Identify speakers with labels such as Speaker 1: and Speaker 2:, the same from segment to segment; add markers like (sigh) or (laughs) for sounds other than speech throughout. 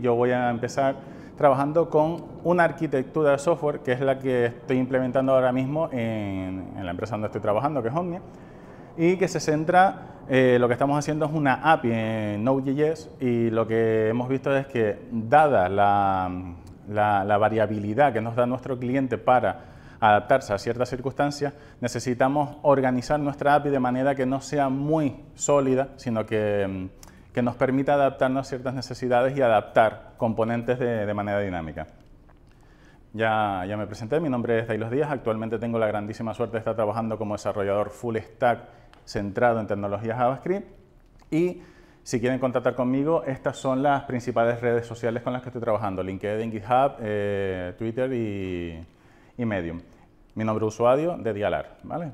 Speaker 1: yo voy a empezar trabajando con una arquitectura de software que es la que estoy implementando ahora mismo en, la empresa donde estoy trabajando, que es Omnia, y que se centra, eh, lo que estamos haciendo es una API en Node.js y lo que hemos visto es que dada la, la variabilidad que nos da nuestro cliente para adaptarse a ciertas circunstancias, necesitamos organizar nuestra API de manera que no sea muy sólida, sino que mm, que nos permita adaptarnos a ciertas necesidades y adaptar componentes de, manera dinámica. Ya, ya, me presenté, mi nombre es Dailos Díaz, actualmente tengo la grandísima suerte de estar trabajando como desarrollador full stack centrado en tecnología JavaScript y si quieren contactar conmigo, estas son las principales redes sociales con las que estoy trabajando, LinkedIn, GitHub, eh, Twitter y, Medium. Mi nombre es usuario de Dialar, ¿vale?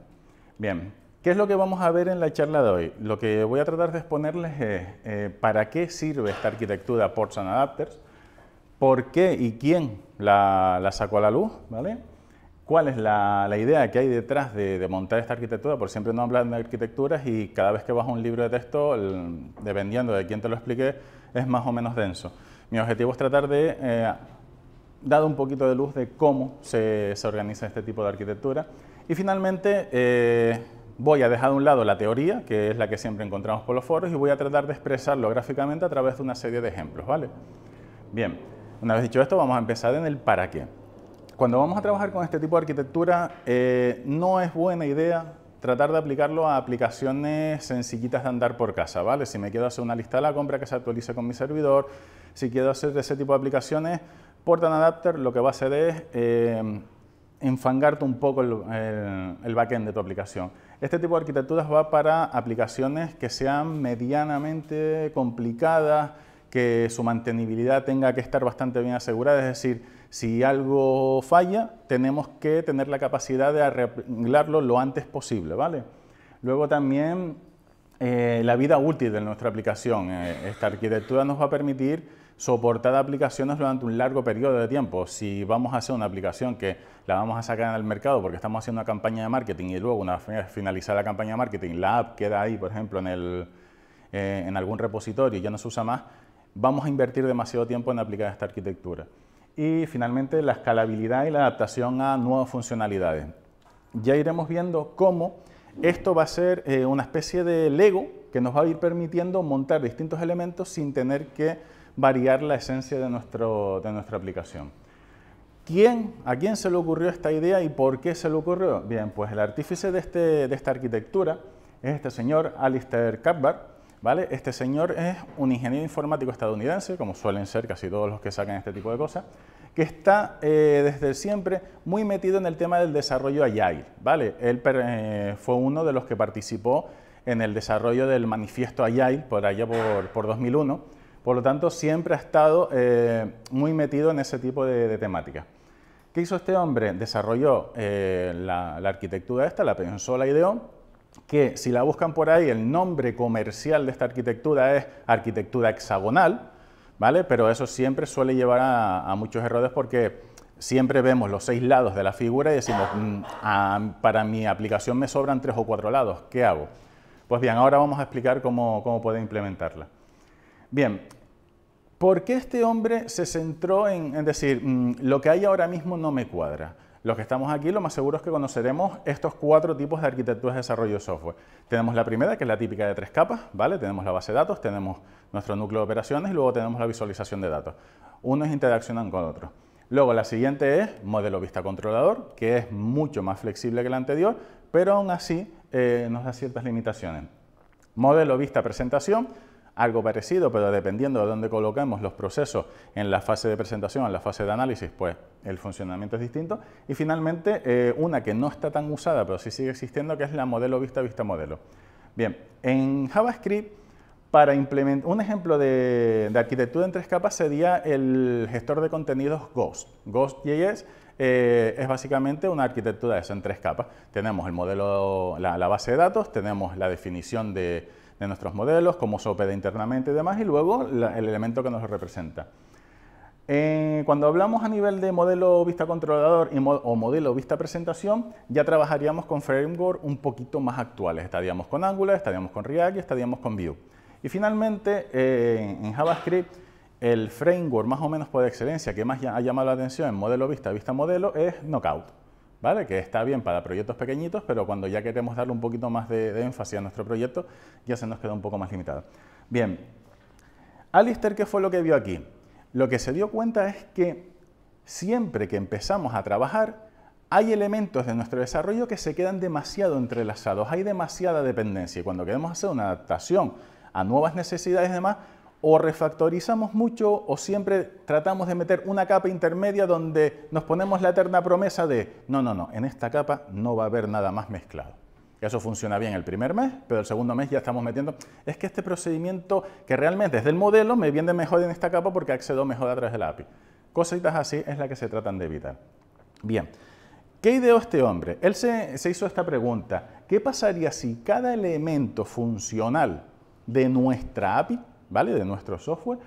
Speaker 1: Bien, ¿Qué es lo que vamos a ver en la charla de hoy? Lo que voy a tratar de exponerles es eh, para qué sirve esta arquitectura Ports and Adapters, por qué y quién la, sacó a la luz, ¿vale? ¿Cuál es la, idea que hay detrás de, montar esta arquitectura? Por siempre no hablan de arquitecturas y cada vez que vas a un libro de texto, dependiendo de quién te lo explique, es más o menos denso. Mi objetivo es tratar de eh, dar un poquito de luz de cómo se, organiza este tipo de arquitectura. Y finalmente, eh, Voy a dejar de un lado la teoría, que es la que siempre encontramos por los foros, y voy a tratar de expresarlo gráficamente a través de una serie de ejemplos, ¿vale? Bien, una vez dicho esto, vamos a empezar en el para qué. Cuando vamos a trabajar con este tipo de arquitectura, eh, no es buena idea tratar de aplicarlo a aplicaciones sencillitas de andar por casa, ¿vale? Si me quiero hacer una lista de la compra que se actualice con mi servidor, si quiero hacer ese tipo de aplicaciones, portan Adapter lo que va a hacer es eh, enfangarte un poco el, el backend de tu aplicación. Este tipo de arquitecturas va para aplicaciones que sean medianamente complicadas, que su mantenibilidad tenga que estar bastante bien asegurada, es decir, si algo falla, tenemos que tener la capacidad de arreglarlo lo antes posible, ¿vale? Luego también eh, la vida útil de nuestra aplicación. Eh, esta arquitectura nos va a permitir soportar aplicaciones durante un largo periodo de tiempo. Si vamos a hacer una aplicación que la vamos a sacar el mercado porque estamos haciendo una campaña de marketing y luego una finalizada la campaña de marketing, la app queda ahí, por ejemplo, en, el, eh, en algún repositorio y ya no se usa más, vamos a invertir demasiado tiempo en aplicar esta arquitectura. Y finalmente, la escalabilidad y la adaptación a nuevas funcionalidades. Ya iremos viendo cómo esto va a ser eh, una especie de Lego que nos va a ir permitiendo montar distintos elementos sin tener que variar la esencia de, nuestro, de nuestra aplicación. ¿Quién, ¿A quién se le ocurrió esta idea y por qué se le ocurrió? Bien, pues el artífice de, este, esta arquitectura es este señor Alistair Capbar, ¿Vale? Este señor es un ingeniero informático estadounidense, como suelen ser casi todos los que sacan este tipo de cosas, que está eh, desde siempre muy metido en el tema del desarrollo Agile, ¿vale? Él eh, fue uno de los que participó en el desarrollo del manifiesto Agile por allá por, por 2001, por lo tanto, siempre ha estado eh, muy metido en ese tipo de, temática. temáticas. ¿Qué hizo este hombre? Desarrolló eh, la, arquitectura esta, la pensó, la ideó, que si la buscan por ahí, el nombre comercial de esta arquitectura es arquitectura hexagonal, ¿vale? Pero eso siempre suele llevar a, muchos errores porque siempre vemos los seis lados de la figura y decimos, mm, para mi aplicación me sobran tres o cuatro lados, ¿qué hago? Pues bien, ahora vamos a explicar cómo, cómo puede implementarla. Bien, ¿por qué este hombre se centró en, decir, mm, lo que hay ahora mismo no me cuadra? Los que estamos aquí, lo más seguro es que conoceremos estos cuatro tipos de arquitecturas de desarrollo de software. Tenemos la primera, que es la típica de tres capas, ¿vale? Tenemos la base de datos, tenemos nuestro núcleo de operaciones y luego tenemos la visualización de datos. Unos interaccionan con otro. Luego la siguiente es modelo vista controlador, que es mucho más flexible que la anterior, pero aún así eh, nos da ciertas limitaciones. Modelo vista presentación, algo parecido, pero dependiendo de dónde colocamos los procesos en la fase de presentación, en la fase de análisis, pues el funcionamiento es distinto. Y finalmente, eh, una que no está tan usada, pero sí sigue existiendo, que es la modelo vista vista modelo. Bien, en JavaScript, para implementar un ejemplo de, arquitectura en tres capas sería el gestor de contenidos Ghost. Ghost.js eh, es básicamente una arquitectura de eso en tres capas. Tenemos el modelo, la base de datos, tenemos la definición de de nuestros modelos, como se opera internamente y demás, y luego el elemento que nos lo representa. Eh, cuando hablamos a nivel de modelo vista controlador o modelo vista presentación, ya trabajaríamos con framework un poquito más actuales. Estaríamos con Angular, estaríamos con React y estaríamos con Vue. Y finalmente, eh, en JavaScript, el framework más o menos por excelencia que más ha llamado la atención en modelo vista, vista modelo, es Knockout que está bien para proyectos pequeñitos, pero cuando ya queremos darle un poquito más de, de énfasis a nuestro proyecto, ya se nos queda un poco más limitado. Bien, Alistair, ¿qué fue lo que vio aquí? Lo que se dio cuenta es que siempre que empezamos a trabajar, hay elementos de nuestro desarrollo que se quedan demasiado entrelazados, hay demasiada dependencia y cuando queremos hacer una adaptación a nuevas necesidades y demás, o refactorizamos mucho o siempre tratamos de meter una capa intermedia donde nos ponemos la eterna promesa de, no, no, no, en esta capa no va a haber nada más mezclado. Eso funciona bien el primer mes, pero el segundo mes ya estamos metiendo, es que este procedimiento que realmente es del modelo me viene mejor en esta capa porque accedo mejor a través de la API. Cositas así es la que se tratan de evitar. Bien, ¿qué ideó este hombre? Él se, se hizo esta pregunta, ¿qué pasaría si cada elemento funcional de nuestra API de nuestro software,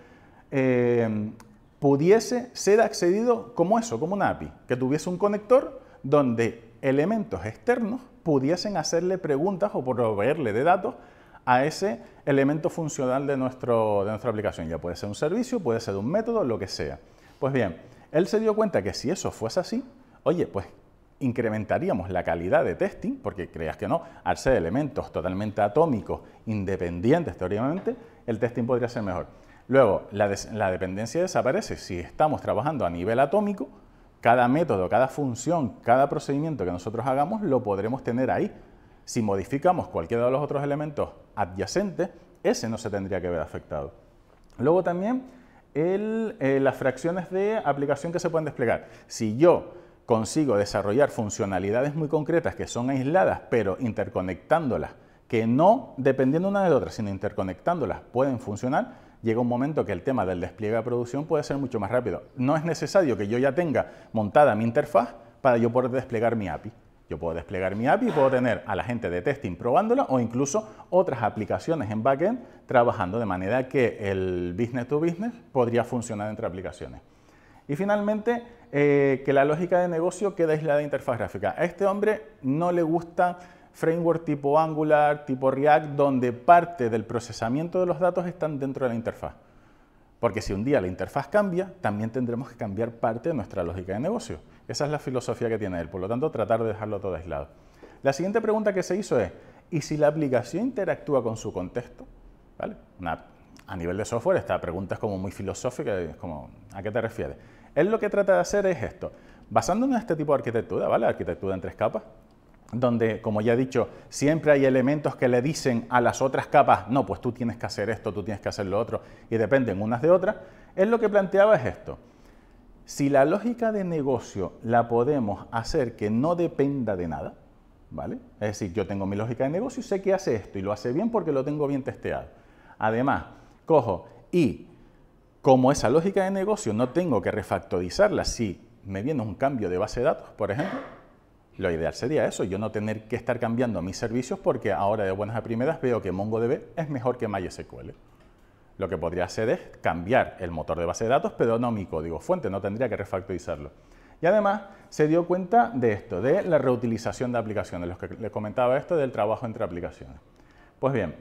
Speaker 1: eh, pudiese ser accedido como eso, como una API, que tuviese un conector donde elementos externos pudiesen hacerle preguntas o proveerle de datos a ese elemento funcional de, de nuestra aplicación. Ya puede ser un servicio, puede ser un método, lo que sea. Pues bien, él se dio cuenta que si eso fuese así, oye, pues incrementaríamos la calidad de testing, porque creas que no, al ser elementos totalmente atómicos, independientes teóricamente, el testing podría ser mejor. Luego, la, dependencia desaparece si estamos trabajando a nivel atómico, cada método, cada función, cada procedimiento que nosotros hagamos lo podremos tener ahí. Si modificamos cualquiera de los otros elementos adyacentes, ese no se tendría que ver afectado. Luego también eh, las fracciones de aplicación que se pueden desplegar. Si yo consigo desarrollar funcionalidades muy concretas que son aisladas, pero interconectándolas que no dependiendo una de otra, sino interconectándolas, pueden funcionar, llega un momento que el tema del despliegue a producción puede ser mucho más rápido. No es necesario que yo ya tenga montada mi interfaz para yo poder desplegar mi API. Yo puedo desplegar mi API y puedo tener a la gente de testing probándola o incluso otras aplicaciones en backend trabajando de manera que el business to business podría funcionar entre aplicaciones. Y finalmente, eh, que la lógica de negocio quede aislada de interfaz gráfica. A este hombre no le gusta framework tipo Angular, tipo React, donde parte del procesamiento de los datos están dentro de la interfaz. Porque si un día la interfaz cambia, también tendremos que cambiar parte de nuestra lógica de negocio. Esa es la filosofía que tiene él, por lo tanto, tratar de dejarlo todo aislado. La siguiente pregunta que se hizo es, ¿y si la aplicación interactúa con su contexto? ¿Vale? a nivel de software, esta pregunta es como muy filosófica, ¿a qué te refieres? Él lo que trata de hacer es esto, basándonos en este tipo de arquitectura, ¿vale? Arquitectura en tres capas, donde, como ya he dicho, siempre hay elementos que le dicen a las otras capas, no, pues tú tienes que hacer esto, tú tienes que hacer lo otro, y dependen unas de otras, es lo que planteaba es esto. Si la lógica de negocio la podemos hacer que no dependa de nada, ¿vale? Es decir, yo tengo mi lógica de negocio y sé que hace esto y lo hace bien porque lo tengo bien testeado. Además, cojo y como esa lógica de negocio no tengo que refactorizarla si me viene un cambio de base de datos, por ejemplo, lo ideal sería eso, yo no tener que estar cambiando mis servicios porque ahora de buenas a primeras veo que MongoDB es mejor que MySQL. Lo que podría hacer es cambiar el motor de base de datos, pero no mi código fuente, no tendría que refactorizarlo. Y además se dio cuenta de esto, de la reutilización de aplicaciones, los que le comentaba esto del trabajo entre aplicaciones. Pues bien,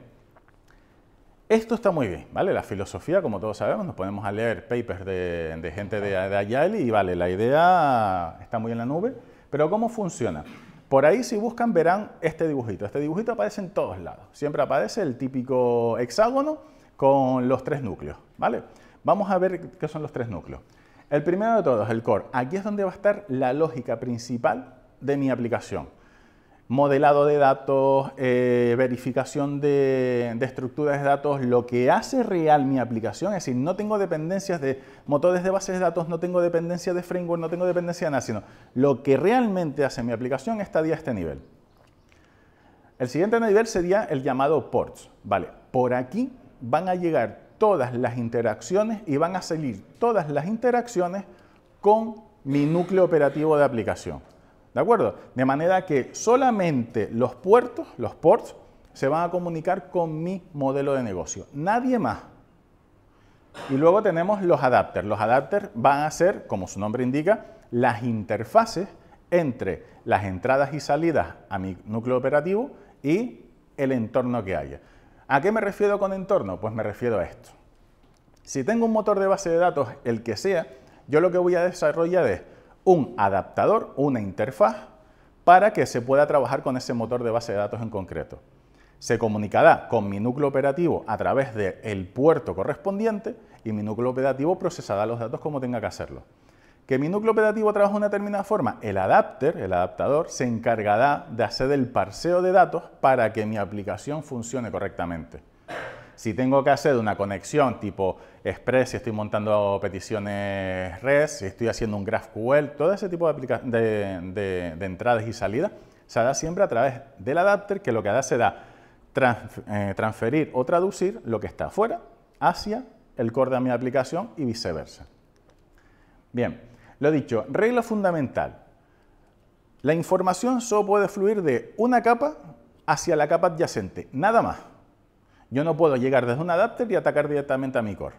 Speaker 1: esto está muy bien, ¿vale? La filosofía, como todos sabemos, nos ponemos a leer papers de, gente de, de Agile y vale, la idea está muy en la nube, pero ¿cómo funciona? Por ahí si buscan verán este dibujito. Este dibujito aparece en todos lados. Siempre aparece el típico hexágono con los tres núcleos, ¿vale? Vamos a ver qué son los tres núcleos. El primero de todos, el core. Aquí es donde va a estar la lógica principal de mi aplicación modelado de datos, eh, verificación de, estructuras de datos, lo que hace real mi aplicación, es decir, no tengo dependencias de motores de bases de datos, no tengo dependencia de framework, no tengo dependencia de nada, sino lo que realmente hace mi aplicación estaría a este nivel. El siguiente nivel sería el llamado ports. Vale, por aquí van a llegar todas las interacciones y van a salir todas las interacciones con mi núcleo operativo de aplicación. ¿De acuerdo? De manera que solamente los puertos, los ports, se van a comunicar con mi modelo de negocio. Nadie más. Y luego tenemos los adapters. Los adapters van a ser, como su nombre indica, las interfaces entre las entradas y salidas a mi núcleo operativo y el entorno que haya. ¿A qué me refiero con entorno? Pues me refiero a esto. Si tengo un motor de base de datos, el que sea, yo lo que voy a desarrollar es un adaptador, una interfaz, para que se pueda trabajar con ese motor de base de datos en concreto. Se comunicará con mi núcleo operativo a través del puerto correspondiente y mi núcleo operativo procesará los datos como tenga que hacerlo. Que mi núcleo operativo trabaje de una determinada forma, el adapter, el adaptador, se encargará de hacer el parseo de datos para que mi aplicación funcione correctamente. Si tengo que hacer una conexión tipo Express, si estoy montando peticiones REST, si estoy haciendo un GraphQL, todo ese tipo de, de, entradas y salidas, se hará siempre a través del adapter, que lo que hará será eh, transferir o traducir lo que está afuera hacia el core de mi aplicación y viceversa. Bien, lo dicho, regla fundamental. La información solo puede fluir de una capa hacia la capa adyacente, nada más. Yo no puedo llegar desde un adapter y atacar directamente a mi core,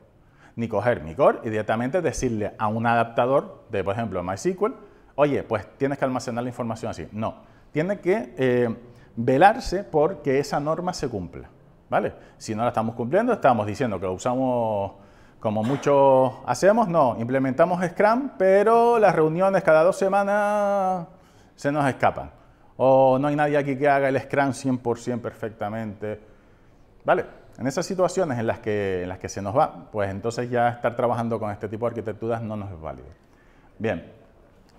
Speaker 1: ni coger mi core y directamente decirle a un adaptador de, por ejemplo, MySQL, oye, pues tienes que almacenar la información así. No, tiene que eh, velarse por que esa norma se cumpla, ¿vale? Si no la estamos cumpliendo, estamos diciendo que lo usamos como muchos hacemos, no, implementamos Scrum, pero las reuniones cada dos semanas se nos escapan. O no hay nadie aquí que haga el Scrum 100% perfectamente. En esas situaciones en las, que, se nos va, pues entonces ya estar trabajando con este tipo de arquitecturas no nos es válido. Bien,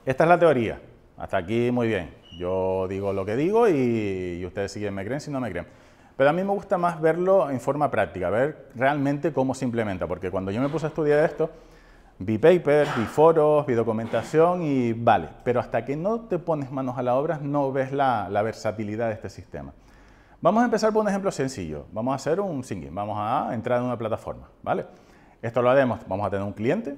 Speaker 1: esta es la teoría. Hasta aquí muy bien. Yo digo lo que digo y, ustedes siguen me creen, si no me creen. Pero a mí me gusta más verlo en forma práctica, ver realmente cómo se implementa, porque cuando yo me puse a estudiar esto, vi papers, vi foros, vi documentación y vale, pero hasta que no te pones manos a la obra no ves la versatilidad de este sistema. Vamos a empezar por un ejemplo sencillo. Vamos a hacer un singing, vamos a entrar en una plataforma, ¿vale? Esto lo haremos, vamos a tener un cliente,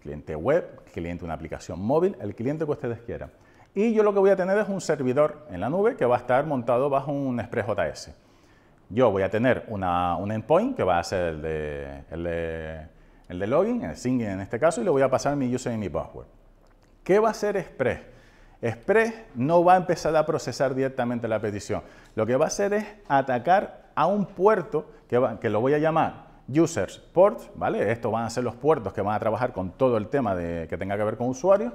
Speaker 1: cliente web, cliente una aplicación móvil, el cliente que ustedes quieran. Y yo lo que voy a tener es un servidor en la nube que va a estar montado bajo un JS. Yo voy a tener un endpoint que va a ser el de, el el de login, el singing en este caso, y le voy a pasar mi username y mi password. ¿Qué va a ser Express? Express no va a empezar a procesar directamente la petición. Lo que va a hacer es atacar a un puerto que, lo voy a llamar users port, ¿vale? Estos van a ser los puertos que van a trabajar con todo el tema de, que tenga que ver con usuarios.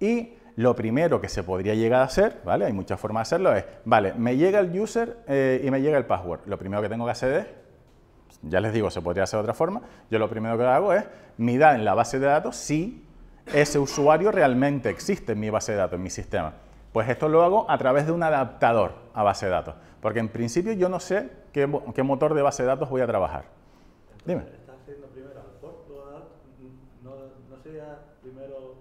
Speaker 1: Y lo primero que se podría llegar a hacer, ¿vale? Hay muchas formas de hacerlo, es, vale, me llega el user eh, y me llega el password. Lo primero que tengo que hacer es, ya les digo, se podría hacer de otra forma, yo lo primero que hago es mirar en la base de datos si ese usuario realmente existe en mi base de datos, en mi sistema. Pues esto lo hago a través de un adaptador a base de datos, porque en principio yo no sé qué, motor de base de datos voy a trabajar. Dime.
Speaker 2: ¿Estás haciendo primero no sería primero,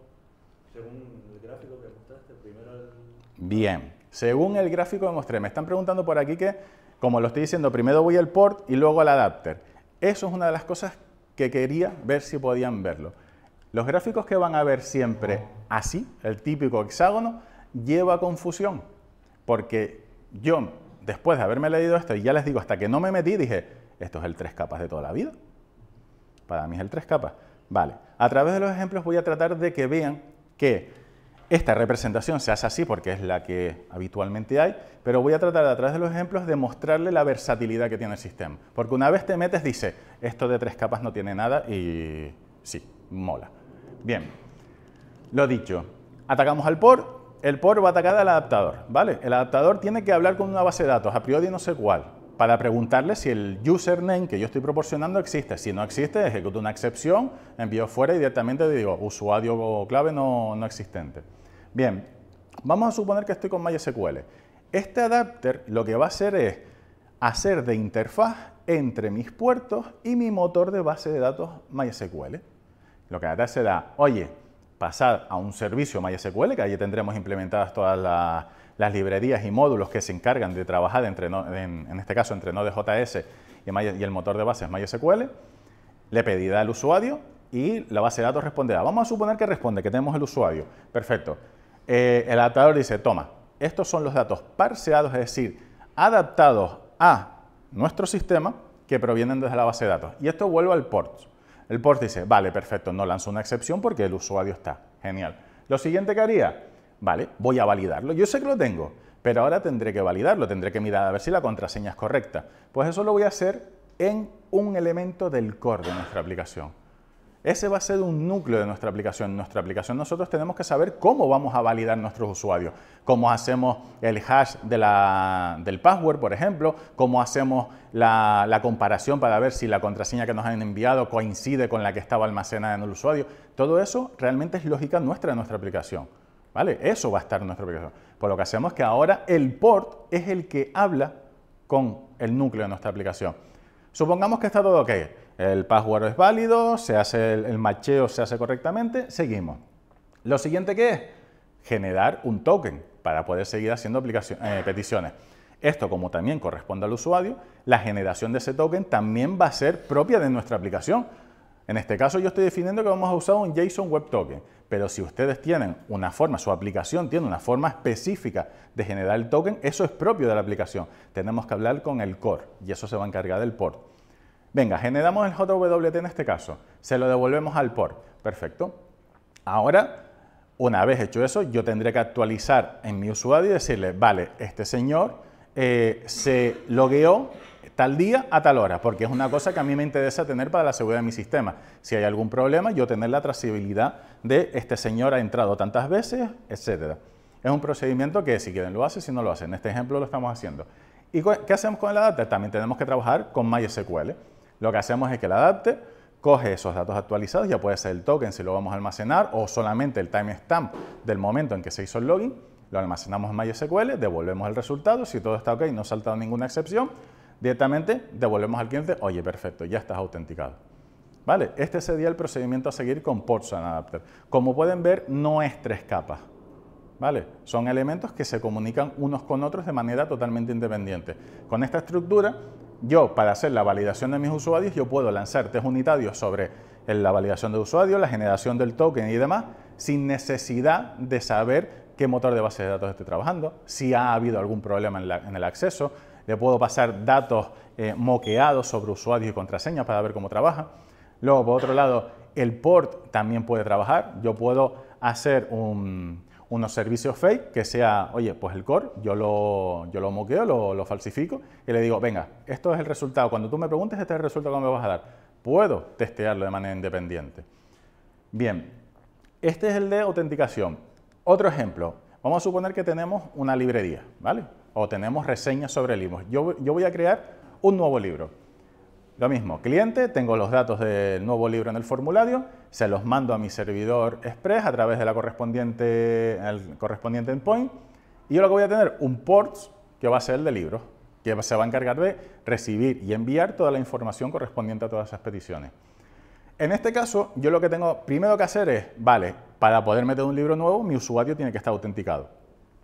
Speaker 2: según el gráfico que mostraste, primero el...
Speaker 1: Bien, según el gráfico que mostré, me están preguntando por aquí que, como lo estoy diciendo, primero voy al port y luego al adapter. Eso es una de las cosas que quería ver si podían verlo. Los gráficos que van a ver siempre así, el típico hexágono, lleva confusión. Porque yo, después de haberme leído esto, y ya les digo, hasta que no me metí, dije, esto es el tres capas de toda la vida. Para mí es el tres capas. Vale, a través de los ejemplos voy a tratar de que vean que esta representación se hace así porque es la que habitualmente hay, pero voy a tratar a través de los ejemplos de mostrarle la versatilidad que tiene el sistema. Porque una vez te metes, dice, esto de tres capas no tiene nada y sí, mola. Bien, lo dicho, atacamos al por, el por va a atacar al adaptador, ¿vale? El adaptador tiene que hablar con una base de datos, a priori no sé cuál, para preguntarle si el username que yo estoy proporcionando existe. Si no existe, ejecuto una excepción, envío fuera y directamente digo usuario o clave no, no existente. Bien, vamos a suponer que estoy con MySQL. Este adapter lo que va a hacer es hacer de interfaz entre mis puertos y mi motor de base de datos MySQL. Lo que hará será, oye, pasar a un servicio MySQL, que allí tendremos implementadas todas las, librerías y módulos que se encargan de trabajar, entre, en, este caso, entre Node.js y, y el motor de bases MySQL. Le pedirá al usuario y la base de datos responderá. Vamos a suponer que responde, que tenemos el usuario. Perfecto. Eh, el adaptador dice, toma, estos son los datos parseados, es decir, adaptados a nuestro sistema que provienen desde la base de datos. Y esto vuelve al port. El port dice, vale, perfecto, no lanzo una excepción porque el usuario está. Genial. Lo siguiente que haría, vale, voy a validarlo. Yo sé que lo tengo, pero ahora tendré que validarlo, tendré que mirar a ver si la contraseña es correcta. Pues eso lo voy a hacer en un elemento del core de nuestra aplicación. Ese va a ser un núcleo de nuestra aplicación. En nuestra aplicación nosotros tenemos que saber cómo vamos a validar nuestros usuarios, cómo hacemos el hash del password, por ejemplo, cómo hacemos la, comparación para ver si la contraseña que nos han enviado coincide con la que estaba almacenada en el usuario. Todo eso realmente es lógica nuestra en nuestra aplicación. ¿vale? Eso va a estar en nuestra aplicación. Por lo que hacemos que ahora el port es el que habla con el núcleo de nuestra aplicación. Supongamos que está todo ok. El password es válido, se hace el, macheo se hace correctamente, seguimos. Lo siguiente que es generar un token para poder seguir haciendo eh, peticiones. Esto, como también corresponde al usuario, la generación de ese token también va a ser propia de nuestra aplicación. En este caso yo estoy definiendo que vamos a usar un JSON Web Token, pero si ustedes tienen una forma, su aplicación tiene una forma específica de generar el token, eso es propio de la aplicación. Tenemos que hablar con el core y eso se va a encargar del port. Venga, generamos el JWT en este caso, se lo devolvemos al port, perfecto. Ahora, una vez hecho eso, yo tendré que actualizar en mi usuario y decirle, vale, este señor eh, se logueó tal día a tal hora, porque es una cosa que a mí me interesa tener para la seguridad de mi sistema. Si hay algún problema, yo tener la trazabilidad de este señor ha entrado tantas veces, etcétera. Es un procedimiento que si quieren lo hace, si no lo hacen. En este ejemplo lo estamos haciendo. ¿Y qué hacemos con la data? También tenemos que trabajar con MySQL. Lo que hacemos es que el adapter coge esos datos actualizados, ya puede ser el token si lo vamos a almacenar o solamente el timestamp del momento en que se hizo el login, lo almacenamos en MySQL, devolvemos el resultado, si todo está ok, no ha saltado ninguna excepción, directamente devolvemos al cliente, oye, perfecto, ya estás autenticado. ¿Vale? Este sería el procedimiento a seguir con Portson Adapter. Como pueden ver, no es tres capas. ¿Vale? Son elementos que se comunican unos con otros de manera totalmente independiente. Con esta estructura yo para hacer la validación de mis usuarios, yo puedo lanzar test unitarios sobre la validación de usuarios, la generación del token y demás, sin necesidad de saber qué motor de base de datos estoy trabajando, si ha habido algún problema en, el acceso, le puedo pasar datos eh, moqueados sobre usuarios y contraseñas para ver cómo trabaja. Luego, por otro lado, el port también puede trabajar. Yo puedo hacer un, unos servicios fake que sea, oye, pues el core, yo lo, yo lo moqueo, lo, lo, falsifico y le digo, venga, esto es el resultado. Cuando tú me preguntes, este es el resultado que me vas a dar. Puedo testearlo de manera independiente. Bien, este es el de autenticación. Otro ejemplo, vamos a suponer que tenemos una librería, ¿vale? O tenemos reseñas sobre libros. Yo, yo voy a crear un nuevo libro. Lo mismo, cliente, tengo los datos del nuevo libro en el formulario se los mando a mi servidor Express a través del la correspondiente, correspondiente endpoint y yo lo que voy a tener un port que va a ser el de libros, que se va a encargar de recibir y enviar toda la información correspondiente a todas esas peticiones. En este caso, yo lo que tengo primero que hacer es, vale, para poder meter un libro nuevo, mi usuario tiene que estar autenticado.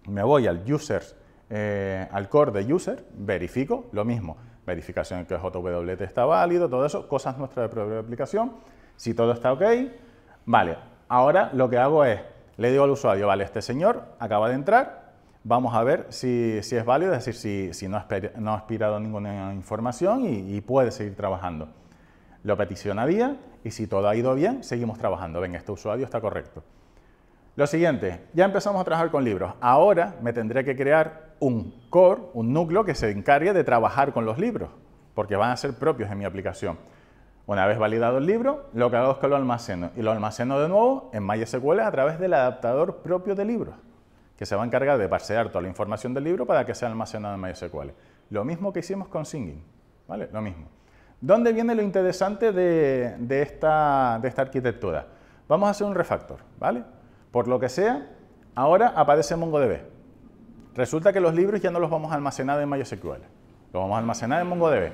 Speaker 1: Me voy al users, eh, al core de user, verifico, lo mismo, verificación que JWT está válido, todo eso, cosas nuestras de propia aplicación, si todo está ok, vale, ahora lo que hago es, le digo al usuario, vale, este señor acaba de entrar, vamos a ver si, es válido, es decir, si, no, ha aspirado ninguna información y, puede seguir trabajando. Lo peticionaría y si todo ha ido bien, seguimos trabajando. Venga, este usuario está correcto. Lo siguiente, ya empezamos a trabajar con libros. Ahora me tendré que crear un core, un núcleo que se encargue de trabajar con los libros, porque van a ser propios en mi aplicación. Una vez validado el libro, lo que hago es que lo almaceno y lo almaceno de nuevo en MySQL a través del adaptador propio de libros, que se va a encargar de parsear toda la información del libro para que sea almacenado en MySQL. Lo mismo que hicimos con Singing, ¿vale? Lo mismo. ¿Dónde viene lo interesante de, esta, de esta arquitectura? Vamos a hacer un refactor, ¿vale? Por lo que sea, ahora aparece MongoDB. Resulta que los libros ya no los vamos a almacenar en MySQL, los vamos a almacenar en MongoDB.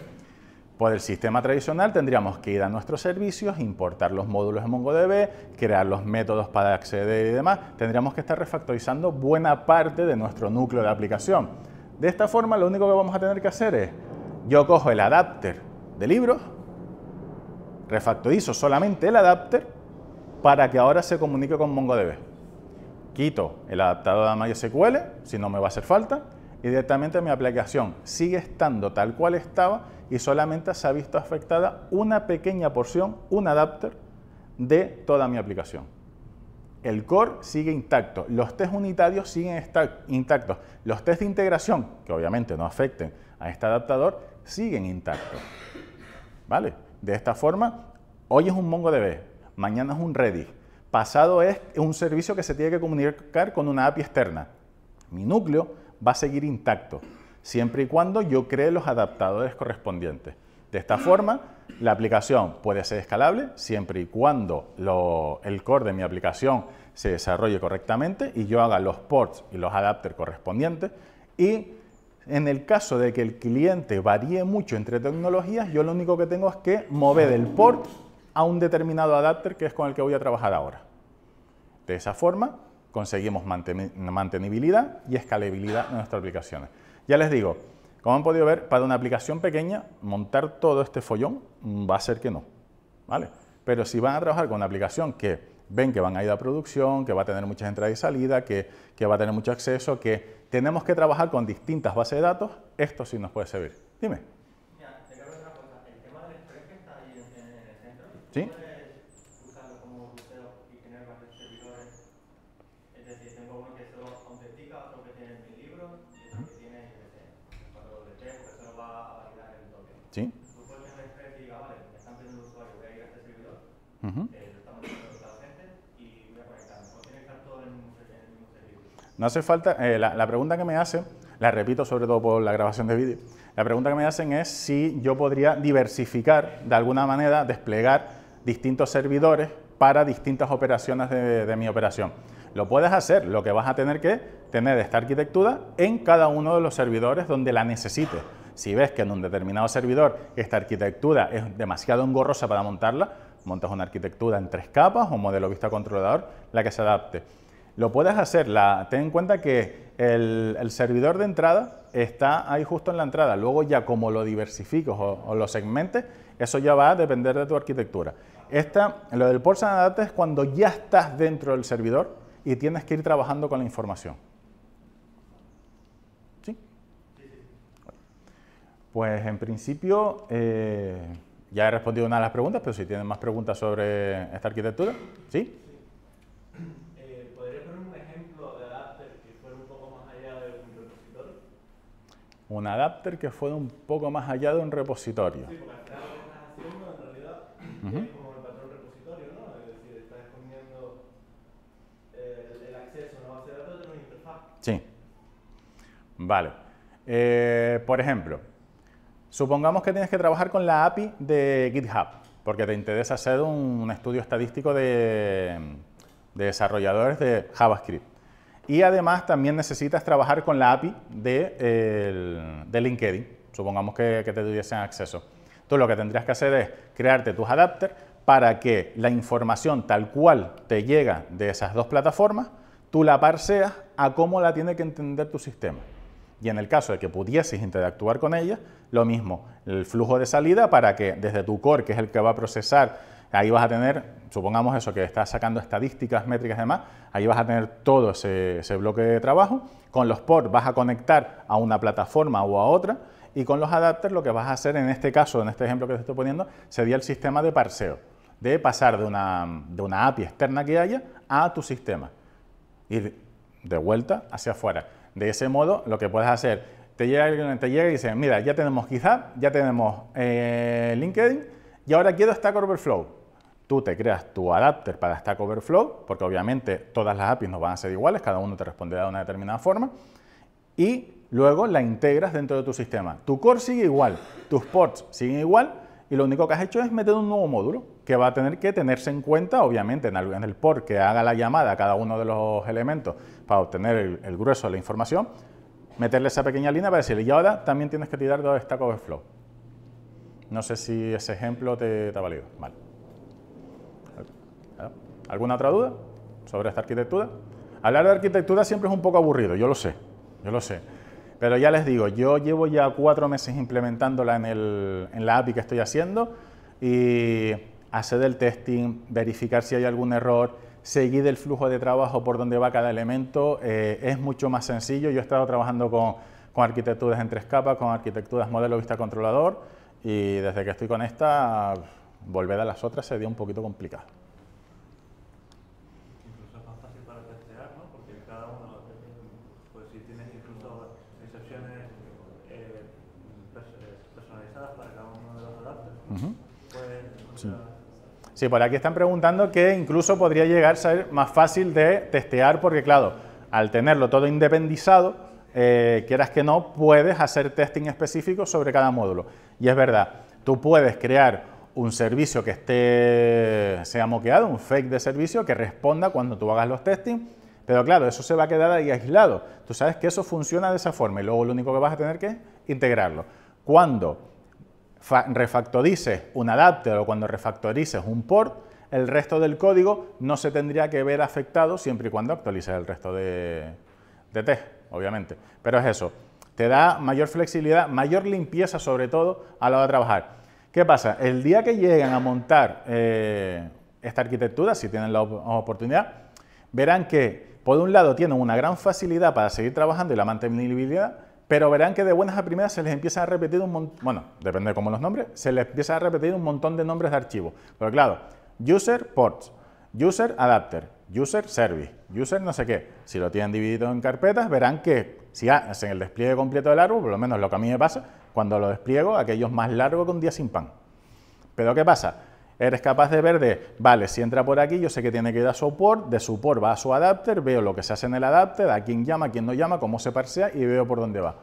Speaker 1: Por el sistema tradicional tendríamos que ir a nuestros servicios, importar los módulos de MongoDB, crear los métodos para acceder y demás. Tendríamos que estar refactorizando buena parte de nuestro núcleo de aplicación. De esta forma lo único que vamos a tener que hacer es, yo cojo el adapter de libros, refactorizo solamente el adapter para que ahora se comunique con MongoDB. Quito el adaptador de MySQL, si no me va a hacer falta, y directamente mi aplicación sigue estando tal cual estaba y solamente se ha visto afectada una pequeña porción, un adapter de toda mi aplicación. El core sigue intacto, los test unitarios siguen intactos, los test de integración, que obviamente no afecten a este adaptador, siguen intactos. ¿Vale? De esta forma, hoy es un MongoDB, mañana es un Redis, pasado es un servicio que se tiene que comunicar con una API externa. Mi núcleo va a seguir intacto, siempre y cuando yo cree los adaptadores correspondientes. De esta forma, la aplicación puede ser escalable siempre y cuando el core de mi aplicación se desarrolle correctamente y yo haga los ports y los adapters correspondientes. Y en el caso de que el cliente varíe mucho entre tecnologías, yo lo único que tengo es que mover el port a un determinado adapter que es con el que voy a trabajar ahora. De esa forma, conseguimos mantenibilidad y escalabilidad en nuestras aplicaciones. Ya les digo, como han podido ver, para una aplicación pequeña, montar todo este follón mm, va a ser que no, ¿vale? Pero si van a trabajar con una aplicación que ven que van a ir a producción, que va a tener muchas entradas y salidas, que, va a tener mucho acceso, que tenemos que trabajar con distintas bases de datos, esto sí nos puede servir. Dime. te que está ahí en el centro. Sí. No hace falta, eh, la, pregunta que me hacen, la repito sobre todo por la grabación de vídeo, la pregunta que me hacen es si yo podría diversificar, de alguna manera, desplegar distintos servidores para distintas operaciones de, de mi operación. Lo puedes hacer, lo que vas a tener que tener esta arquitectura en cada uno de los servidores donde la necesites. Si ves que en un determinado servidor esta arquitectura es demasiado engorrosa para montarla, montas una arquitectura en tres capas o modelo vista controlador, la que se adapte. Lo puedes hacer, ten en cuenta que el, servidor de entrada está ahí justo en la entrada, luego ya como lo diversificas o, lo segmentes, eso ya va a depender de tu arquitectura. Esta, lo del Port Adapter es cuando ya estás dentro del servidor y tienes que ir trabajando con la información. Pues en principio eh, ya he respondido una de las preguntas, pero si tienen más preguntas sobre esta arquitectura, ¿sí? Eh, ¿Podría poner un ejemplo de adapter que fuera un poco más allá de un repositorio? Un adapter que fuera un poco más allá de un repositorio. Sí,
Speaker 2: porque hasta lo que estás haciendo en realidad es como el patrón repositorio, ¿no? Es decir, estás escondiendo eh, el, el acceso a una base de datos de una interfaz.
Speaker 1: Sí. Vale. Eh, por ejemplo, Supongamos que tienes que trabajar con la API de GitHub, porque te interesa hacer un, estudio estadístico de, desarrolladores de JavaScript. Y además también necesitas trabajar con la API de, LinkedIn, supongamos que, te tuviesen acceso. Tú lo que tendrías que hacer es crearte tus adapters para que la información tal cual te llega de esas dos plataformas, tú la parseas a cómo la tiene que entender tu sistema. Y en el caso de que pudieses interactuar con ella, lo mismo, el flujo de salida para que desde tu core, que es el que va a procesar, ahí vas a tener, supongamos eso, que estás sacando estadísticas, métricas y demás, ahí vas a tener todo ese, bloque de trabajo. Con los ports vas a conectar a una plataforma o a otra y con los adapters lo que vas a hacer en este caso, en este ejemplo que te estoy poniendo, sería el sistema de parseo, de pasar de una, de una API externa que haya a tu sistema, y de vuelta hacia afuera. De ese modo, lo que puedes hacer, te llega, te llega y dice, mira, ya tenemos quizá, ya tenemos eh, LinkedIn y ahora quiero Stack Overflow. Tú te creas tu adapter para Stack Overflow, porque obviamente todas las APIs no van a ser iguales, cada uno te responderá de una determinada forma, y luego la integras dentro de tu sistema. Tu core sigue igual, tus ports siguen igual, y lo único que has hecho es meter un nuevo módulo que va a tener que tenerse en cuenta, obviamente, en el por que haga la llamada a cada uno de los elementos para obtener el, grueso de la información, meterle esa pequeña línea para decirle, y ahora también tienes que tirar de Stack Overflow. No sé si ese ejemplo te, ha valido. ¿Alguna otra duda sobre esta arquitectura? Hablar de arquitectura siempre es un poco aburrido, yo lo sé, yo lo sé. Pero ya les digo, yo llevo ya cuatro meses implementándola en, en la API que estoy haciendo y hacer el testing, verificar si hay algún error, seguir el flujo de trabajo por donde va cada elemento, eh, es mucho más sencillo. Yo he estado trabajando con, con arquitecturas en tres capas, con arquitecturas modelo vista controlador y desde que estoy con esta, volver a las otras se dio un poquito complicado. sí. por aquí están preguntando que incluso podría llegar a ser más fácil de testear porque, claro, al tenerlo todo independizado, eh, quieras que no, puedes hacer testing específico sobre cada módulo. Y es verdad, tú puedes crear un servicio que esté, sea moqueado, un fake de servicio que responda cuando tú hagas los testing, pero claro, eso se va a quedar ahí aislado. Tú sabes que eso funciona de esa forma y luego lo único que vas a tener que es integrarlo. ¿Cuándo? refactorices un adapter o cuando refactorices un port, el resto del código no se tendría que ver afectado siempre y cuando actualices el resto de, test, obviamente. Pero es eso, te da mayor flexibilidad, mayor limpieza sobre todo a la hora de trabajar. ¿Qué pasa? El día que llegan a montar eh, esta arquitectura, si tienen la oportunidad, verán que por un lado tienen una gran facilidad para seguir trabajando y la mantenibilidad, pero verán que de buenas a primeras se les empieza a repetir un montón, bueno, depende de cómo los nombres, se les empieza a repetir un montón de nombres de archivos. Pero claro, user ports, user adapter, user service, user no sé qué. Si lo tienen dividido en carpetas, verán que si hacen el despliegue completo del árbol, por lo menos lo que a mí me pasa, cuando lo despliego, aquello es más largo que un día sin pan. Pero ¿qué pasa? Eres capaz de ver de, vale, si entra por aquí, yo sé que tiene que ir a su port, de su port va a su adapter, veo lo que se hace en el adapter, a quién llama, a quién no llama, cómo se parsea y veo por dónde va.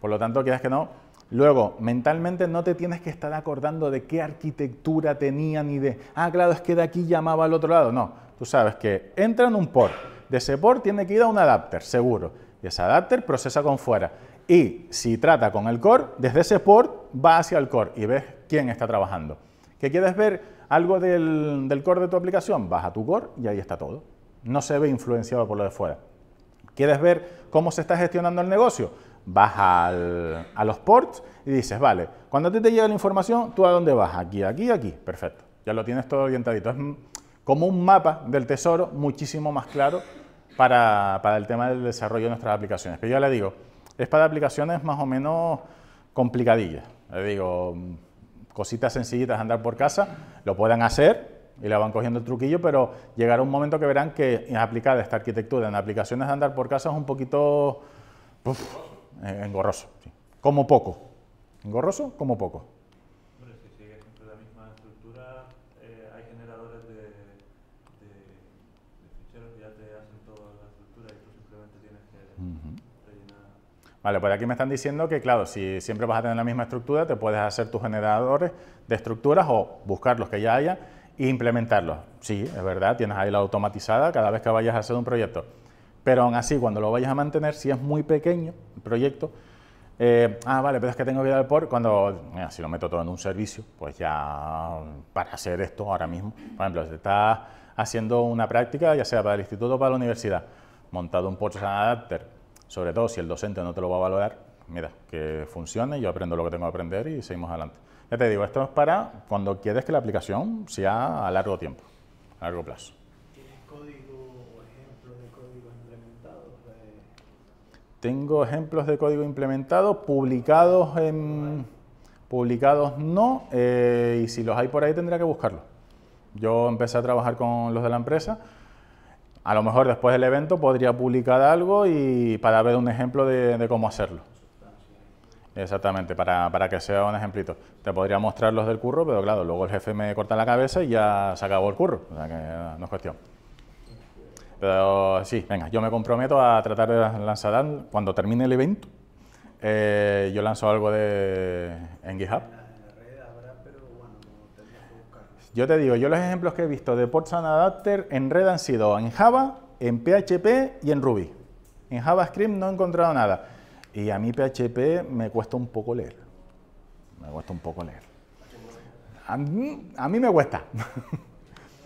Speaker 1: Por lo tanto, quieras que no. Luego, mentalmente no te tienes que estar acordando de qué arquitectura tenía ni de, ah, claro, es que de aquí llamaba al otro lado. No, tú sabes que entra en un port, de ese port tiene que ir a un adapter, seguro. Y ese adapter procesa con fuera. Y si trata con el core, desde ese port va hacia el core y ves quién está trabajando. ¿Que quieres ver algo del, core de tu aplicación? Vas a tu core y ahí está todo. No se ve influenciado por lo de fuera. ¿Quieres ver cómo se está gestionando el negocio? Vas a los ports y dices, vale, cuando a ti te llega la información, ¿tú a dónde vas? Aquí, aquí, aquí. Perfecto. Ya lo tienes todo orientadito. Es como un mapa del tesoro muchísimo más claro para, para el tema del desarrollo de nuestras aplicaciones. Pero yo le digo, es para aplicaciones más o menos complicadillas. Le digo, cositas sencillitas de andar por casa, lo puedan hacer y la van cogiendo el truquillo, pero llegará un momento que verán que aplicar esta arquitectura en aplicaciones de andar por casa es un poquito engorroso, como poco. Engorroso, como poco. Vale, pues aquí me están diciendo que, claro, si siempre vas a tener la misma estructura, te puedes hacer tus generadores de estructuras o buscar los que ya haya e implementarlos. Sí, es verdad, tienes ahí la automatizada cada vez que vayas a hacer un proyecto. Pero aún así, cuando lo vayas a mantener, si es muy pequeño el proyecto, eh, ah, vale, pero es que tengo que al por cuando, si lo meto todo en un servicio, pues ya para hacer esto ahora mismo, por ejemplo, si estás haciendo una práctica, ya sea para el instituto o para la universidad, montado un Porsche Adapter sobre todo si el docente no te lo va a valorar, mira, que funcione, yo aprendo lo que tengo que aprender y seguimos adelante. Ya te digo, esto es para cuando quieres que la aplicación sea a largo tiempo, a largo plazo. ¿Tienes código o ejemplos de código implementado? Tengo ejemplos de código implementado publicados Publicados no, eh, y si los hay por ahí tendría que buscarlos. Yo empecé a trabajar con los de la empresa a lo mejor después del evento podría publicar algo y para ver un ejemplo de, cómo hacerlo. Exactamente, para, que sea un ejemplito. Te podría mostrar los del curro, pero claro, luego el jefe me corta la cabeza y ya se acabó el curro. O sea que eh, no es cuestión. Pero sí, venga, yo me comprometo a tratar de lanzar cuando termine el evento. Eh, yo lanzo algo de, en GitHub yo te digo, yo los ejemplos que he visto de ports adapter en red han sido en Java, en PHP y en Ruby. En JavaScript no he encontrado nada. Y a mí PHP me cuesta un poco leer. Me cuesta un poco leer. A mí, me cuesta.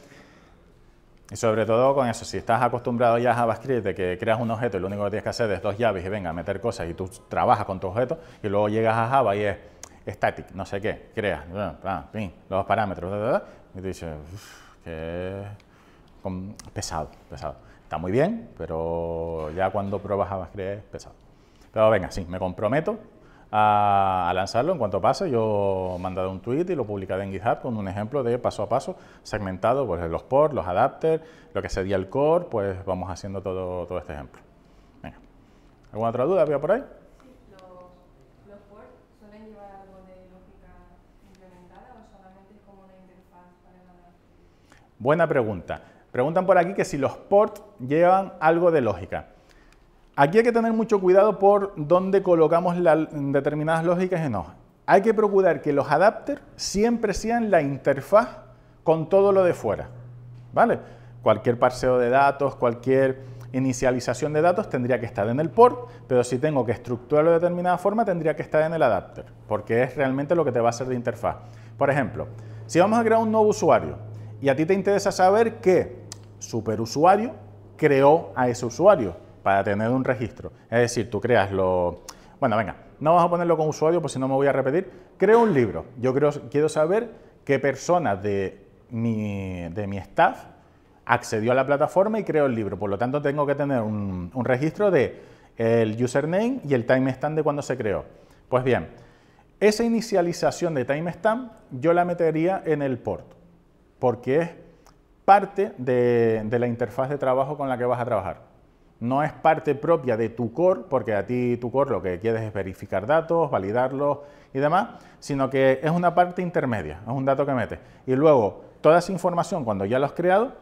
Speaker 1: (laughs) y sobre todo con eso, si estás acostumbrado ya a JavaScript, de que creas un objeto y lo único que tienes que hacer es dos llaves y venga, a meter cosas y tú trabajas con tu objeto y luego llegas a Java y es static, no sé qué, crea, ah, los parámetros, y te dice, que pesado, pesado. Está muy bien, pero ya cuando pruebas más es pesado. Pero venga, sí, me comprometo a, lanzarlo en cuanto pase. Yo mandado un tweet y lo publicado en GitHub con un ejemplo de paso a paso segmentado, pues los ports, los adapters, lo que sería el core, pues vamos haciendo todo, este ejemplo. ¿Alguna otra duda había por ahí? Buena pregunta. Preguntan por aquí que si los ports llevan algo de lógica. Aquí hay que tener mucho cuidado por dónde colocamos las determinadas lógicas en hoja. Hay que procurar que los adapters siempre sean la interfaz con todo lo de fuera. ¿Vale? Cualquier parseo de datos, cualquier inicialización de datos tendría que estar en el port, pero si tengo que estructurarlo de determinada forma tendría que estar en el adapter, porque es realmente lo que te va a hacer de interfaz. Por ejemplo, si vamos a crear un nuevo usuario, y a ti te interesa saber qué superusuario creó a ese usuario para tener un registro. Es decir, tú creas lo... Bueno, venga, no vamos a ponerlo con usuario, pues si no me voy a repetir. Creo un libro. Yo quiero saber qué persona de mi, de mi staff accedió a la plataforma y creó el libro. Por lo tanto, tengo que tener un, registro de el username y el timestamp de cuando se creó. Pues bien, esa inicialización de timestamp yo la metería en el port porque es parte de, la interfaz de trabajo con la que vas a trabajar. No es parte propia de tu core, porque a ti tu core lo que quieres es verificar datos, validarlos y demás, sino que es una parte intermedia, es un dato que metes. Y luego, toda esa información, cuando ya lo has creado,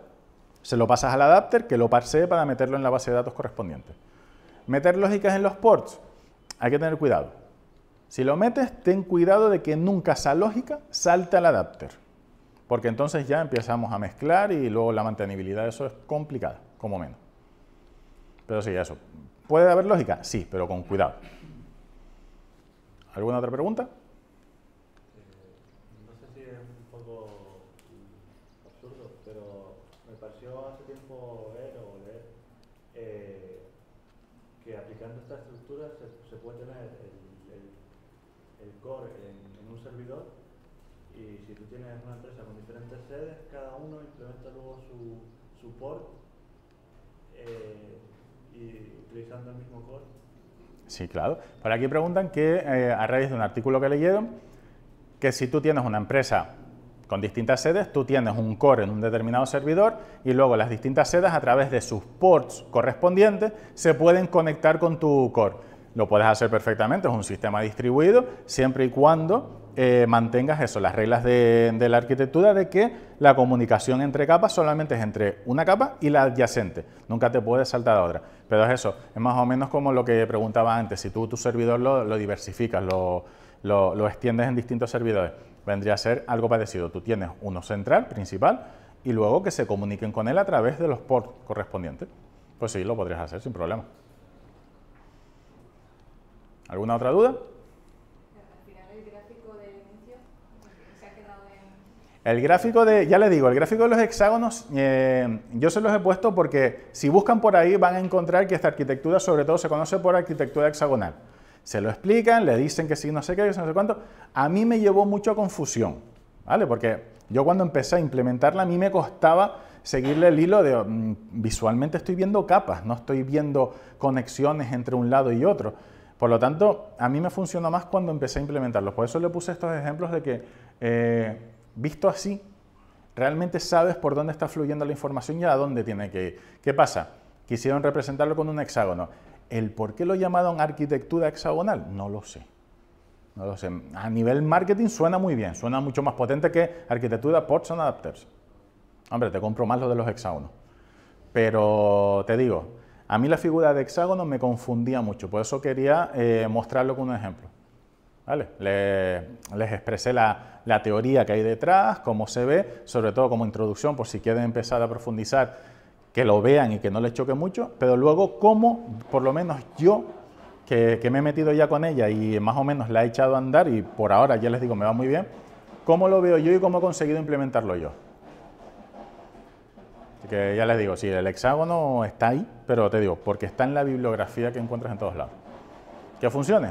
Speaker 1: se lo pasas al adapter que lo parsee para meterlo en la base de datos correspondiente. Meter lógicas en los ports, hay que tener cuidado. Si lo metes, ten cuidado de que nunca esa lógica salte al adapter porque entonces ya empezamos a mezclar y luego la mantenibilidad de eso es complicada, como menos. Pero sí, eso. ¿Puede haber lógica? Sí, pero con cuidado. ¿Alguna otra pregunta? Eh,
Speaker 2: no sé si es un poco absurdo, pero me pareció hace tiempo ver o leer eh, que aplicando esta estructura se, se puede tener el, el, el core, tienes una empresa con diferentes sedes, cada uno implementa luego su, port eh, utilizando el mismo core.
Speaker 1: Sí, claro. Por aquí preguntan que, eh, a raíz de un artículo que leyeron, que si tú tienes una empresa con distintas sedes, tú tienes un core en un determinado servidor y luego las distintas sedes a través de sus ports correspondientes se pueden conectar con tu core. Lo puedes hacer perfectamente, es un sistema distribuido, siempre y cuando eh, mantengas eso, las reglas de, la arquitectura de que la comunicación entre capas solamente es entre una capa y la adyacente, nunca te puedes saltar a otra. Pero es eso, es más o menos como lo que preguntaba antes, si tú tu servidor lo, diversificas, lo, lo, extiendes en distintos servidores, vendría a ser algo parecido. Tú tienes uno central, principal, y luego que se comuniquen con él a través de los ports correspondientes. Pues sí, lo podrías hacer sin problema. ¿Alguna otra duda? El gráfico de, ya digo, el gráfico de los hexágonos eh, yo se los he puesto porque si buscan por ahí van a encontrar que esta arquitectura sobre todo se conoce por arquitectura hexagonal. Se lo explican, le dicen que sí, no sé qué, no sé cuánto. A mí me llevó mucha confusión, ¿vale? Porque yo cuando empecé a implementarla a mí me costaba seguirle el hilo de mm, visualmente estoy viendo capas, no estoy viendo conexiones entre un lado y otro. Por lo tanto, a mí me funcionó más cuando empecé a implementarlo. Por eso le puse estos ejemplos de que... Eh, Visto así, realmente sabes por dónde está fluyendo la información y a dónde tiene que ir. ¿Qué pasa? Quisieron representarlo con un hexágono. ¿El por qué lo llamaron arquitectura hexagonal? No lo sé. No lo sé. A nivel marketing suena muy bien, suena mucho más potente que arquitectura ports and adapters. Hombre, te compro más lo de los hexágonos. Pero te digo, a mí la figura de hexágono me confundía mucho, por eso quería eh, mostrarlo con un ejemplo les expresé la, teoría que hay detrás, cómo se ve, sobre todo como introducción, por si quieren empezar a profundizar, que lo vean y que no les choque mucho, pero luego cómo, por lo menos yo, que, me he metido ya con ella y más o menos la he echado a andar y por ahora ya les digo, me va muy bien, cómo lo veo yo y cómo he conseguido implementarlo yo. que ya les digo, sí, el hexágono está ahí, pero te digo, porque está en la bibliografía que encuentras en todos lados. ¿Que funcione?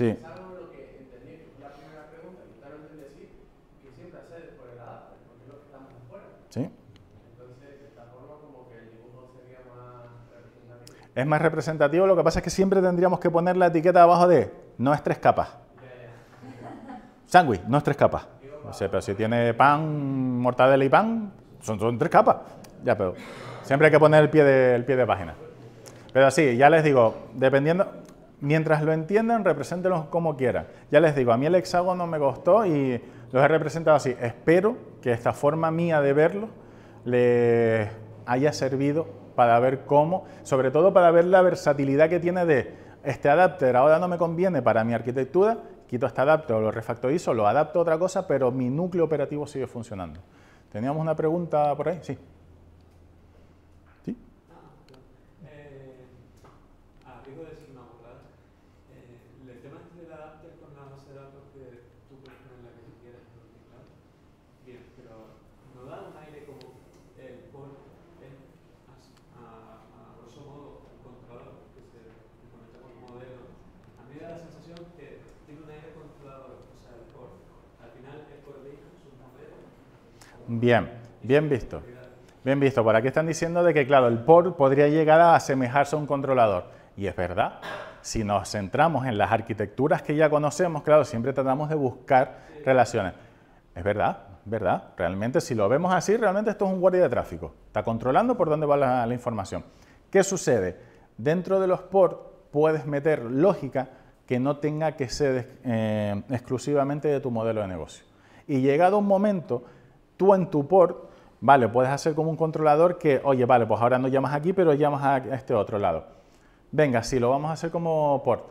Speaker 1: Sí. ¿Sí? Es más representativo, lo que pasa es que siempre tendríamos que poner la etiqueta abajo de no es tres capas. Sándwich, no es tres capas. No sé, pero si tiene pan, mortadela y pan, son, son tres capas. Ya, pero siempre hay que poner el pie de, el pie de página. Pero sí, ya les digo, dependiendo, mientras lo entiendan, represéntenlos como quieran. Ya les digo, a mí el hexágono me costó y los he representado así. Espero que esta forma mía de verlo les haya servido para ver cómo, sobre todo para ver la versatilidad que tiene de este adapter ahora no me conviene para mi arquitectura, quito este adapter lo refactorizo, lo adapto a otra cosa, pero mi núcleo operativo sigue funcionando. ¿Teníamos una pregunta por ahí? Sí. Bien, bien visto. Bien visto. Por aquí están diciendo de que, claro, el port podría llegar a asemejarse a un controlador. Y es verdad. Si nos centramos en las arquitecturas que ya conocemos, claro, siempre tratamos de buscar relaciones. Es verdad, ¿verdad? Realmente, si lo vemos así, realmente esto es un guardia de tráfico. Está controlando por dónde va la, información. ¿Qué sucede? Dentro de los POR puedes meter lógica que no tenga que ser eh, exclusivamente de tu modelo de negocio. Y llegado un momento tú en tu port, vale, puedes hacer como un controlador que, oye, vale, pues ahora no llamas aquí, pero llamas a este otro lado. Venga, sí, lo vamos a hacer como port.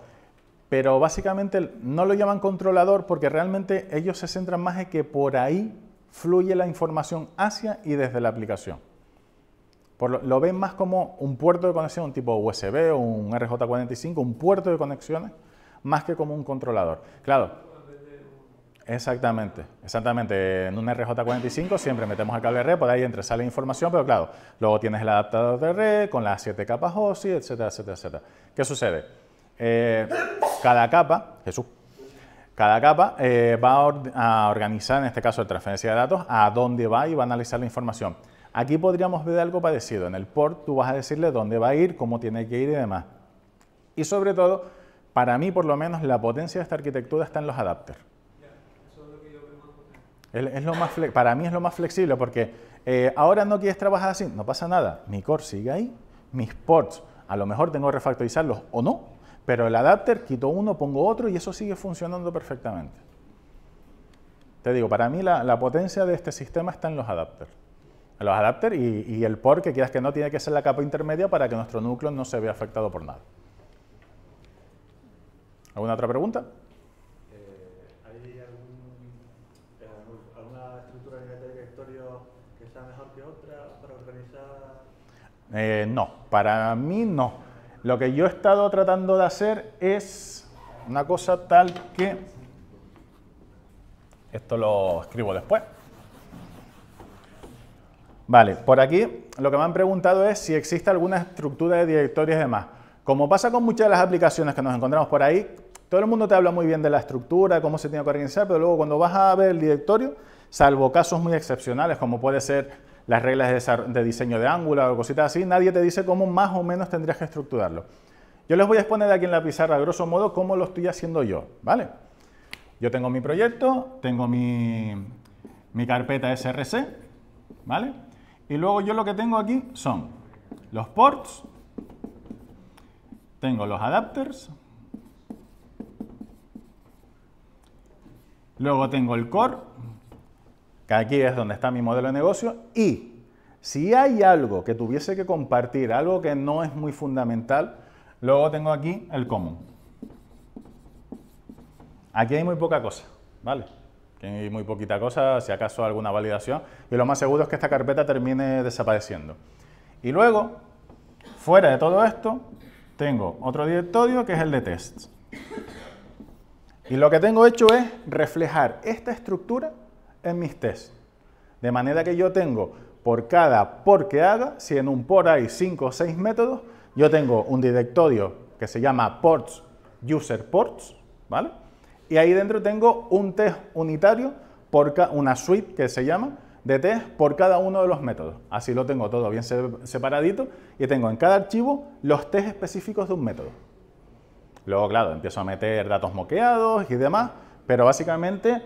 Speaker 1: Pero básicamente no lo llaman controlador porque realmente ellos se centran más en que por ahí fluye la información hacia y desde la aplicación. Por lo, lo, ven más como un puerto de conexión tipo USB o un RJ45, un puerto de conexiones, más que como un controlador. Claro, Exactamente, exactamente. En un RJ45 siempre metemos el cable red, por ahí entre sale información, pero claro, luego tienes el adaptador de red con las 7 capas OSI, etcétera, etcétera, etcétera. ¿Qué sucede? Eh, cada capa, Jesús, cada capa eh, va a, organizar, en este caso, de transferencia de datos, a dónde va y va a analizar la información. Aquí podríamos ver algo parecido. En el port tú vas a decirle dónde va a ir, cómo tiene que ir y demás. Y sobre todo, para mí por lo menos, la potencia de esta arquitectura está en los adapters. Es lo más para mí es lo más flexible porque eh, ahora no quieres trabajar así, no pasa nada. Mi core sigue ahí, mis ports a lo mejor tengo que refactorizarlos o no, pero el adapter quito uno, pongo otro y eso sigue funcionando perfectamente. Te digo, para mí la, potencia de este sistema está en los adapters. En los adapters y, y el port que quieras que no tiene que ser la capa intermedia para que nuestro núcleo no se vea afectado por nada. ¿Alguna otra pregunta? Eh, no, para mí no. Lo que yo he estado tratando de hacer es una cosa tal que... Esto lo escribo después. Vale, por aquí lo que me han preguntado es si existe alguna estructura de directorios y demás. Como pasa con muchas de las aplicaciones que nos encontramos por ahí, todo el mundo te habla muy bien de la estructura, cómo se tiene que organizar, pero luego cuando vas a ver el directorio, salvo casos muy excepcionales, como puede ser las reglas de, diseño de ángulo o cositas así, nadie te dice cómo más o menos tendrías que estructurarlo. Yo les voy a exponer aquí en la pizarra, grosso modo, cómo lo estoy haciendo yo, ¿vale? Yo tengo mi proyecto, tengo mi, mi carpeta src, ¿vale? Y luego yo lo que tengo aquí son los ports, tengo los adapters, luego tengo el core, Aquí es donde está mi modelo de negocio y si hay algo que tuviese que compartir, algo que no es muy fundamental, luego tengo aquí el común. Aquí hay muy poca cosa, ¿vale? Aquí hay muy poquita cosa, si acaso alguna validación, y lo más seguro es que esta carpeta termine desapareciendo. Y luego, fuera de todo esto, tengo otro directorio que es el de test. Y lo que tengo hecho es reflejar esta estructura en mis tests. De manera que yo tengo, por cada por que haga, si en un por hay 5 o 6 métodos, yo tengo un directorio que se llama ports, user ports, ¿vale? Y ahí dentro tengo un test unitario, por una suite que se llama, de test por cada uno de los métodos. Así lo tengo todo bien separadito y tengo en cada archivo los tests específicos de un método. Luego, claro, empiezo a meter datos moqueados y demás, pero básicamente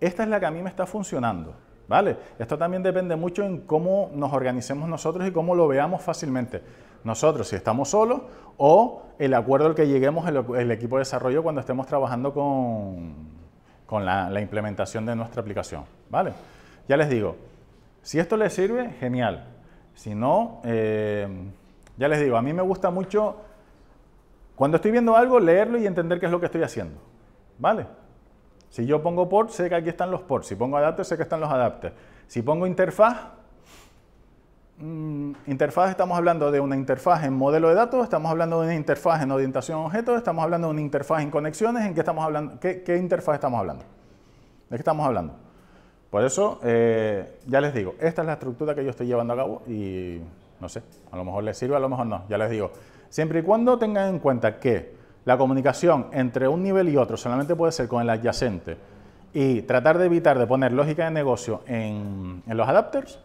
Speaker 1: esta es la que a mí me está funcionando. ¿Vale? Esto también depende mucho en cómo nos organicemos nosotros y cómo lo veamos fácilmente. Nosotros, si estamos solos, o el acuerdo al que lleguemos el, equipo de desarrollo cuando estemos trabajando con, la, implementación de nuestra aplicación. ¿Vale? Ya les digo, si esto les sirve, genial. Si no, eh, ya les digo, a mí me gusta mucho, cuando estoy viendo algo, leerlo y entender qué es lo que estoy haciendo. ¿Vale? Si yo pongo port, sé que aquí están los ports. Si pongo adapter, sé que están los adapters. Si pongo interfaz, mm, interfaz estamos hablando de una interfaz en modelo de datos, estamos hablando de una interfaz en orientación a objetos, estamos hablando de una interfaz en conexiones, ¿en qué estamos hablando? ¿Qué, interfaz estamos hablando? ¿De qué estamos hablando? Por eso, eh, ya les digo, esta es la estructura que yo estoy llevando a cabo y no sé, a lo mejor les sirve, a lo mejor no, ya les digo. Siempre y cuando tengan en cuenta que la comunicación entre un nivel y otro solamente puede ser con el adyacente y tratar de evitar de poner lógica de negocio en, los adapters,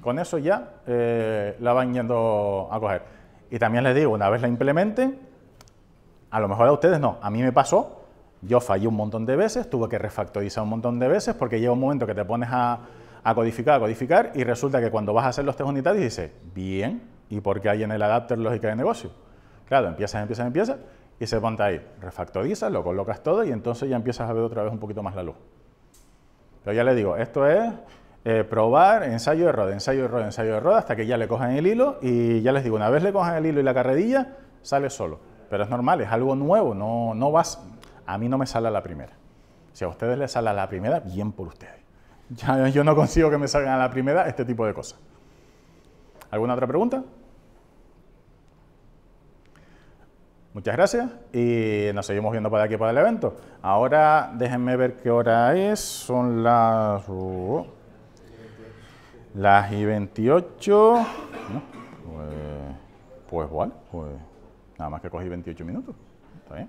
Speaker 1: con eso ya eh, la van yendo a coger. Y también les digo, una vez la implementen, a lo mejor a ustedes no, a mí me pasó, yo fallé un montón de veces, tuve que refactorizar un montón de veces porque llega un momento que te pones a, a codificar, a codificar y resulta que cuando vas a hacer los test unitarios dices, bien, ¿y por qué hay en el adapter lógica de negocio? Claro, empiezas, empiezas, empiezas y se ponte ahí. Refactorizas, lo colocas todo y entonces ya empiezas a ver otra vez un poquito más la luz. Pero ya le digo, esto es eh, probar ensayo de error, ensayo error, ensayo error, hasta que ya le cojan el hilo y ya les digo, una vez le cojan el hilo y la carrerilla, sale solo. Pero es normal, es algo nuevo, no, no vas, a mí no me sale a la primera. Si a ustedes les sale a la primera, bien por ustedes. Ya, yo no consigo que me salgan a la primera este tipo de cosas. ¿Alguna otra pregunta? Muchas gracias y nos seguimos viendo para aquí para el evento. Ahora déjenme ver qué hora es. Son las... Uh, las y 28. pues, pues vale, pues nada más que cogí 28 minutos. Está bien.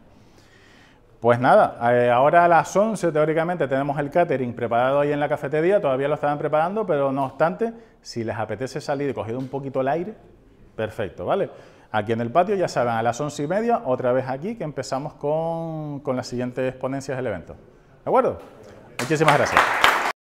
Speaker 1: Pues nada, eh, ahora a las 11 teóricamente tenemos el catering preparado ahí en la cafetería, todavía lo estaban preparando, pero no obstante, si les apetece salir y coger un poquito el aire, perfecto, ¿vale? aquí en el patio, ya saben, a las once y media, otra vez aquí, que empezamos con, con las siguientes ponencias del evento. ¿De acuerdo? Muchísimas gracias.